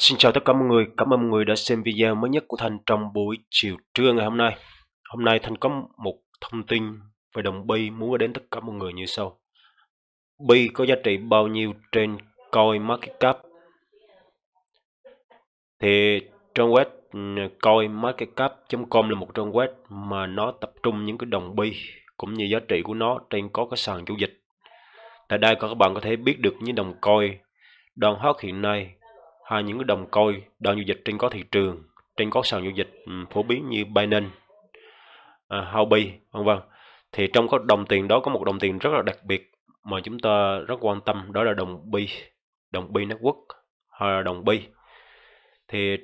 Xin chào tất cả mọi người, cảm ơn mọi người đã xem video mới nhất của Thành trong buổi chiều trưa ngày hôm nay. Hôm nay Thành có một thông tin về đồng bi muốn đến tất cả mọi người như sau. Bi có giá trị bao nhiêu trên coin market cap? Thì trang web ừ, coinmarketcap.com là một trang web mà nó tập trung những cái đồng bi cũng như giá trị của nó trên có cái sàn giao dịch. Tại đây các bạn có thể biết được những đồng coin đang hot hiện nay hay những cái đồng coi đo giao dịch trên có thị trường trên có sàn giao dịch ừ, phổ biến như Binance, uh, à, Huobi vân vân thì trong các đồng tiền đó có một đồng tiền rất là đặc biệt mà chúng ta rất quan tâm đó là đồng bi đồng bi network hay là đồng bi thì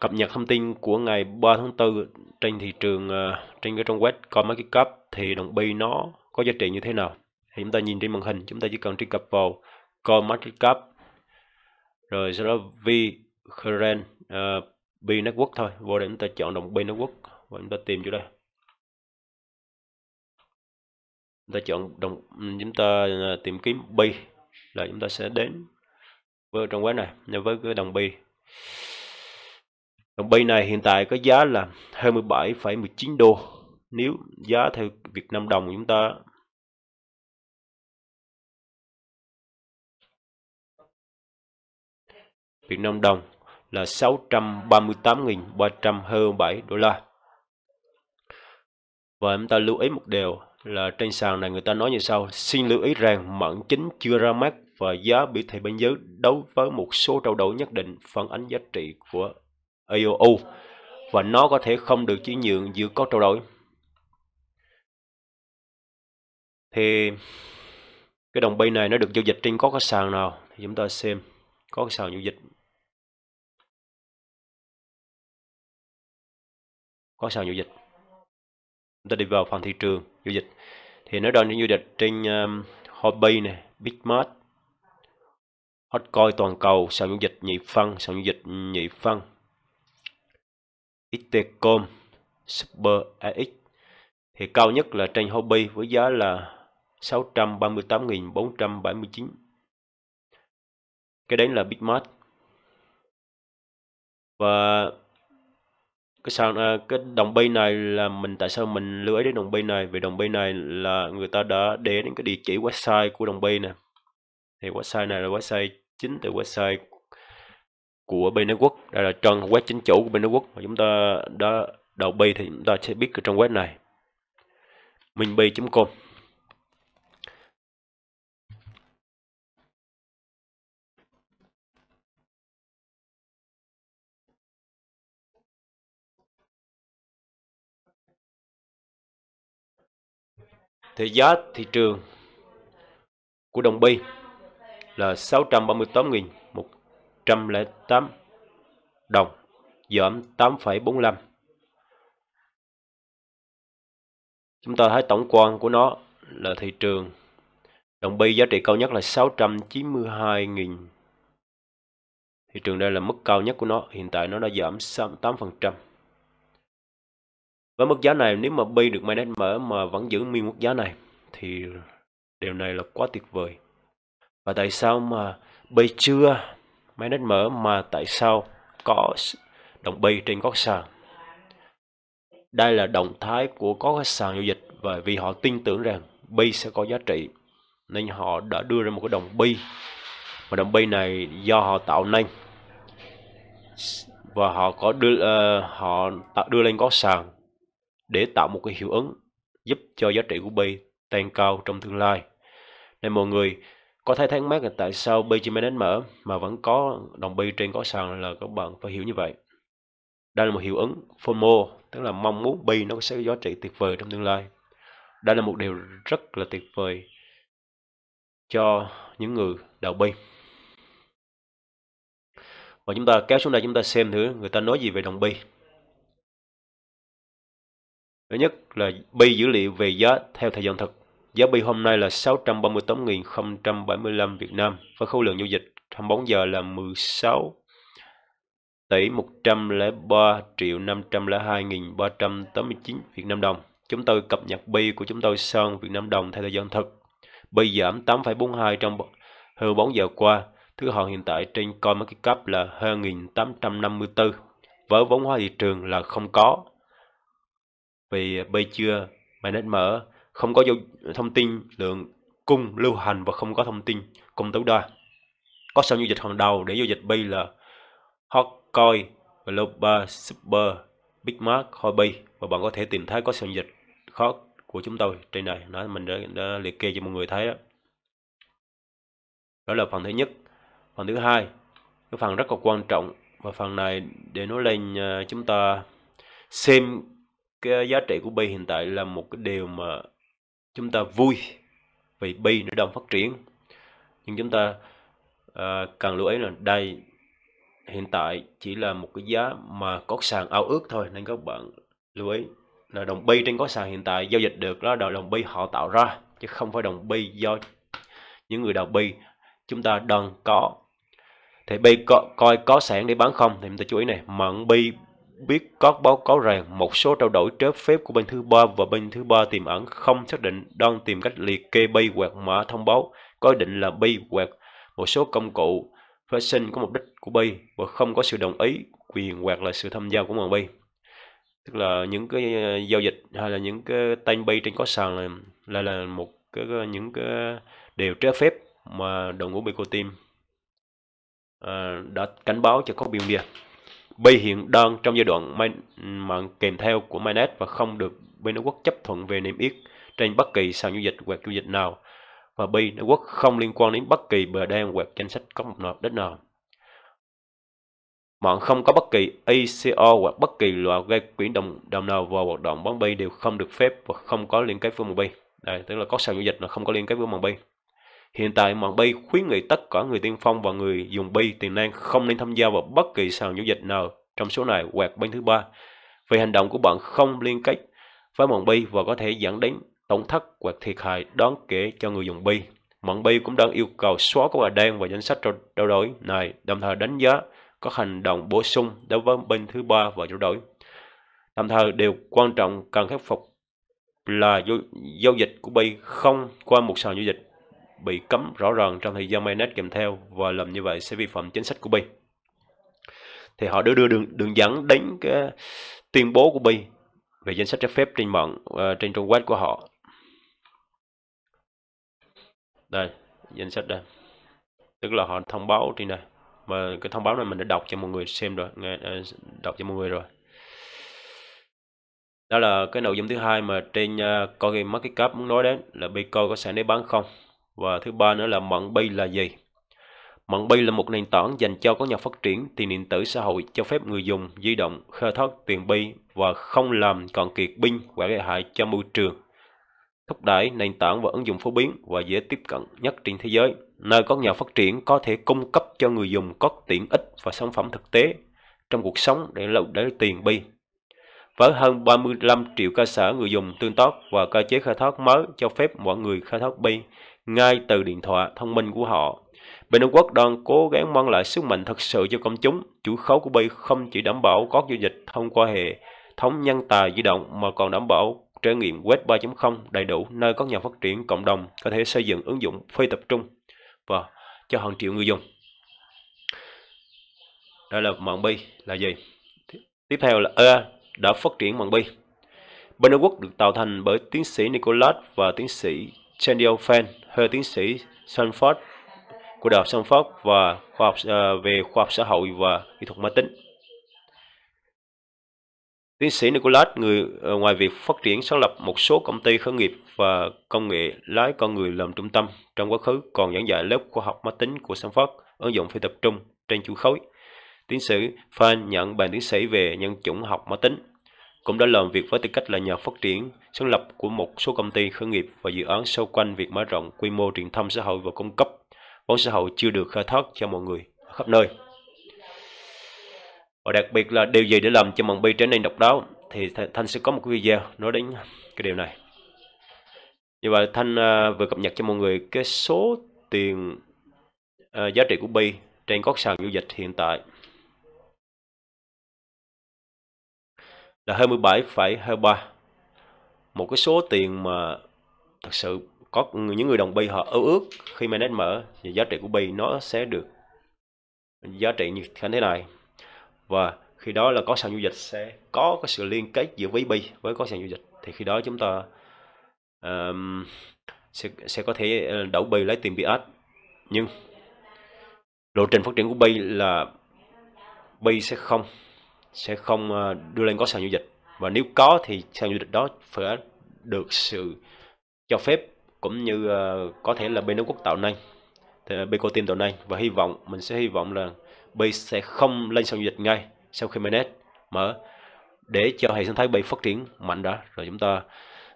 cập nhật thông tin của ngày 3 tháng 4 trên thị trường à, trên cái trang web CoinMarketCap thì đồng bi nó có giá trị như thế nào thì chúng ta nhìn trên màn hình chúng ta chỉ cần truy cập vào CoinMarketCap rồi sau đó v current uh, ờ, b network thôi vô đây chúng ta chọn đồng b network và chúng ta tìm chỗ đây chúng ta chọn đồng chúng ta ờ, tìm kiếm b là chúng ta sẽ đến với trong web này với cái đồng b đồng b này hiện tại có giá là 27,19 đô nếu giá theo Việt Nam đồng chúng ta Việt Nam đồng là 638.327 đô la. Và em ta lưu ý một điều là trên sàn này người ta nói như sau. Xin lưu ý rằng mảng chính chưa ra mắt và giá biểu thị bên dưới đối với một số trao đổi nhất định phản ánh giá trị của AOU và nó có thể không được chuyển nhượng giữa các trao đổi. Thì cái đồng bi này nó được giao dịch trên có cái sàn nào thì chúng ta xem có cái sàn giao dịch có sàn giao dịch chúng ta đi vào phần thị trường giao dịch thì nó đang giao dịch trên um, Hobby này Bitmart Hotcoin toàn cầu sàn giao dịch nhị phân sàn giao dịch nhị phân Itcom Super AX thì cao nhất là trên Hobby với giá là 638.479 cái đấy là Bitmart và cái sao à, cái đồng bi này là mình tại sao mình lưu ý đến đồng bi này vì đồng bi này là người ta đã để đến cái địa chỉ website của đồng bi nè thì website này là website chính từ website của bên Network đây là trang web chính chủ của bên Network mà chúng ta đã đầu bi thì chúng ta sẽ biết ở trong web này minhbay.com thì giá thị trường của đồng bi là 638.108 đồng, giảm 8,45. Chúng ta thấy tổng quan của nó là thị trường đồng bi giá trị cao nhất là 692.000 Thị trường đây là mức cao nhất của nó, hiện tại nó đã giảm 8%. Với mức giá này nếu mà bi được mainnet mở mà vẫn giữ nguyên mức giá này thì điều này là quá tuyệt vời. Và tại sao mà bi chưa mainnet mở mà tại sao có đồng bi trên các sàn? Đây là động thái của các sàn giao dịch và vì họ tin tưởng rằng bi sẽ có giá trị nên họ đã đưa ra một cái đồng bi và đồng bi này do họ tạo nên và họ có đưa uh, họ tạo đưa lên có sàn để tạo một cái hiệu ứng giúp cho giá trị của Bi tăng cao trong tương lai. Nên mọi người có thể thắc mắc là tại sao Bi chỉ mainnet mở mà vẫn có đồng Bi trên có sàn là các bạn phải hiểu như vậy. Đây là một hiệu ứng FOMO, tức là mong muốn Bi nó sẽ có giá trị tuyệt vời trong tương lai. Đây là một điều rất là tuyệt vời cho những người đầu Bi. Và chúng ta kéo xuống đây chúng ta xem thử người ta nói gì về đồng Bi. Thứ nhất là bi dữ liệu về giá theo thời gian thực. Giá bi hôm nay là 638.075 Việt Nam với khối lượng giao dịch 24 giờ là 16 tỷ 103 triệu 502.389 Việt Nam đồng. Chúng tôi cập nhật bi của chúng tôi sang Việt Nam đồng theo thời gian thực. Bi giảm 8,42 trong hơn 4 giờ qua. Thứ hạng hiện tại trên coin market cap là 2.854 với vốn hóa thị trường là không có vì bây chưa màn nên mở không có thông tin lượng cung lưu hành và không có thông tin cung tối đa có sàn giao dịch hàng đầu để giao dịch bi là hot Hotcoin, Global Super, big mark Hobby và bạn có thể tìm thấy có sàn dịch khó của chúng tôi trên này đó mình đã, đã liệt kê cho mọi người thấy đó đó là phần thứ nhất phần thứ hai cái phần rất là quan trọng và phần này để nói lên à, chúng ta xem cái giá trị của bi hiện tại là một cái điều mà chúng ta vui vì bi nó đang phát triển nhưng chúng ta uh, cần lưu ý là đây hiện tại chỉ là một cái giá mà có sàn ao ước thôi nên các bạn lưu ý là đồng bi trên có sàn hiện tại giao dịch được đó là đồng bi họ tạo ra chứ không phải đồng bi do những người đầu bi chúng ta đang có thì bi co, coi có sẵn để bán không thì chúng ta chú ý này mận bi biết có báo cáo rằng một số trao đổi trái phép của bên thứ ba và bên thứ ba tiềm ẩn không xác định đang tìm cách liệt kê bay quạt mã thông báo có định là bay quạt một số công cụ phát sinh có mục đích của bay và không có sự đồng ý quyền hoặc là sự tham gia của màn bay tức là những cái ờ, giao dịch hay là những cái tên bay trên có sàn là là, là một cái những cái điều trái phép mà đội ngũ Bicoteam à, ờ, đã cảnh báo cho có biểu bia Bi hiện đang trong giai đoạn mạng kèm theo của Mainnet và không được bên Quốc chấp thuận về niêm yết trên bất kỳ sàn giao dịch hoặc giao dịch nào và Bi Đức Quốc không liên quan đến bất kỳ bờ đen hoặc danh sách có một nộp đất nào. Mạng không có bất kỳ ICO hoặc bất kỳ loại gây quỹ đồng đồng nào vào hoạt động bán bi đều không được phép và không có liên kết với mạng bi. Đây, tức là có sàn giao dịch là không có liên kết với mạng bi. Hiện tại, mạng Bay khuyến nghị tất cả người tiên phong và người dùng Bay tiền năng không nên tham gia vào bất kỳ sàn giao dịch nào trong số này hoặc bên thứ ba vì hành động của bạn không liên kết với mạng Bay và có thể dẫn đến tổn thất hoặc thiệt hại đáng kể cho người dùng Bay. Mạng Bay cũng đang yêu cầu xóa các bà đen và danh sách trao đổi này đồng thời đánh giá các hành động bổ sung đối với bên thứ ba và trao đổi. Đồng thời điều quan trọng cần khắc phục là giao, giao dịch của Bay không qua một sàn giao dịch bị cấm rõ ràng trong thời gian mainnet kèm theo và làm như vậy sẽ vi phạm chính sách của Bi. Thì họ đưa đưa đường, đường dẫn đến cái tuyên bố của Bi về danh sách trái phép trên mạng uh, trên trang web của họ. Đây, danh sách đây. Tức là họ thông báo trên này mà cái thông báo này mình đã đọc cho mọi người xem rồi, nghe, ờ, đọc cho mọi người rồi đó là cái nội dung thứ hai mà trên uh, ờ, coi market cap muốn nói đến là Bitcoin có sẵn để bán không và thứ ba nữa là mạng bay là gì? Mạng bay là một nền tảng dành cho các nhà phát triển tiền điện tử xã hội cho phép người dùng di động khai thác tiền bay và không làm cạn kiệt binh và gây hại cho môi trường. Thúc đẩy nền tảng và ứng dụng phổ biến và dễ tiếp cận nhất trên thế giới, nơi các nhà phát triển có thể cung cấp cho người dùng các tiện ích và sản phẩm thực tế trong cuộc sống để lâu để tiền bay Với hơn 35 triệu cơ sở người dùng tương tác và cơ chế khai thác mới cho phép mọi người khai thác bay ngay từ điện thoại thông minh của họ. Bên Trung Quốc đang cố gắng mang lại sức mạnh thật sự cho công chúng. Chủ khấu của Bi không chỉ đảm bảo có giao dịch thông qua hệ thống nhân tài di động mà còn đảm bảo trải nghiệm Web 3.0 đầy đủ nơi các nhà phát triển cộng đồng có thể xây dựng ứng dụng phi tập trung và cho hàng triệu người dùng. Đây là mạng Bi là gì? Tiếp theo là EA đã phát triển mạng Bi. Bên Trung Quốc được tạo thành bởi tiến sĩ Nicolas và tiến sĩ Chandiel Fan hơi tiến sĩ Sanford của Đại học Sanford và khoa học uh, về khoa học xã hội và kỹ thuật máy tính. Tiến sĩ Nicholas người uh, ngoài việc phát triển sáng lập một số công ty khởi nghiệp và công nghệ lái con người làm trung tâm trong quá khứ còn giảng dạy lớp khoa học máy tính của Sanford ứng dụng phi tập trung trên chu khối. Tiến sĩ Fan nhận bằng tiến sĩ về nhân chủng học máy tính cũng đã làm việc với tư cách là nhà phát triển, sáng lập của một số công ty khởi nghiệp và dự án xoay quanh việc mở rộng quy mô truyền thông xã hội và cung cấp vốn xã hội chưa được khai thác cho mọi người khắp nơi. Và đặc biệt là điều gì để làm cho Mận Bi trở nên độc đáo thì Thanh sẽ có một cái video nói đến cái điều này. Như vậy Thanh à, vừa cập nhật cho mọi người cái số tiền uh, giá trị của Bi trên các sàn giao dịch hiện tại là 27,23 một cái số tiền mà thật sự có những người đồng bi họ ưu ước khi mà nét mở thì giá trị của bi nó sẽ được giá trị như thế này và khi đó là có sàn giao dịch sẽ có cái sự liên kết giữa với bi với có sàn giao dịch thì khi đó chúng ta um, sẽ, sẽ có thể ờ, đậu bi lấy tiền bi BS nhưng lộ trình phát triển của bi là bi sẽ không sẽ không ờ, đưa lên có sàn giao dịch và nếu có thì sàn giao dịch đó phải được sự cho phép cũng như ờ, có thể là bên nước quốc tạo nay ờ, Becotin tạo nay và hy vọng mình sẽ hy vọng là Bay sẽ không lên sàn giao dịch ngay sau khi mainnet mở để cho hệ sinh thái Bay phát triển mạnh đã rồi chúng ta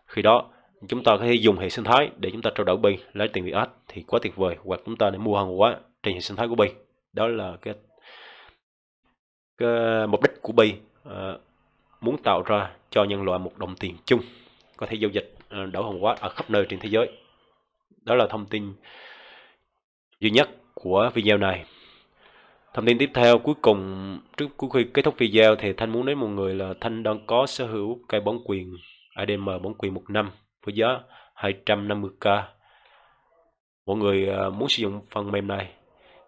khi đó chúng ta có thể dùng hệ sinh thái để chúng ta trao đổi Bay lấy tiền Việt thì quá tuyệt vời hoặc chúng ta để mua hàng hóa trên hệ sinh thái của Bay đó là cái cái mục đích của bi à, ờ, muốn tạo ra cho nhân loại một đồng tiền chung có thể giao dịch ờ, đổi hàng hóa ở khắp nơi trên thế giới đó là thông tin duy nhất của video này thông tin tiếp theo cuối cùng trước cuối khi kết thúc video thì thanh muốn nói một người là thanh đang có sở hữu cây bóng quyền adm bóng quyền một năm với giá 250k mọi người ờ, muốn sử dụng phần mềm này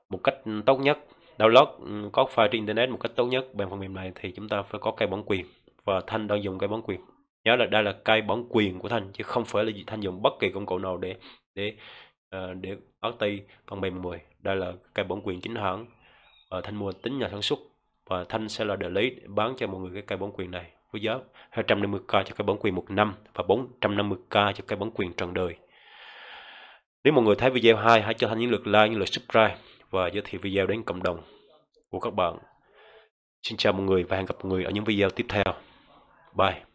một cách tốt nhất download ừ, có file trên internet một cách tốt nhất bằng phần mềm này thì chúng ta phải có cây bản quyền và thanh đang dùng cây bản quyền nhớ là đây là cây bản quyền của thanh chứ không phải là gì thanh dùng bất kỳ công cụ nào để để uh, để ty phần mềm 10 đây là cây bản quyền chính hãng và thanh mua tính nhà sản xuất và thanh sẽ là đại lý bán cho mọi người cái cây bản quyền này với giá 250k cho cây bản quyền một năm và 450k cho cây bản quyền trọn đời nếu mọi người thấy video hay hãy cho thanh những lượt like những lượt subscribe và giới thiệu video đến cộng đồng của các bạn. Xin chào mọi người và hẹn gặp mọi người ở những video tiếp theo. Bye!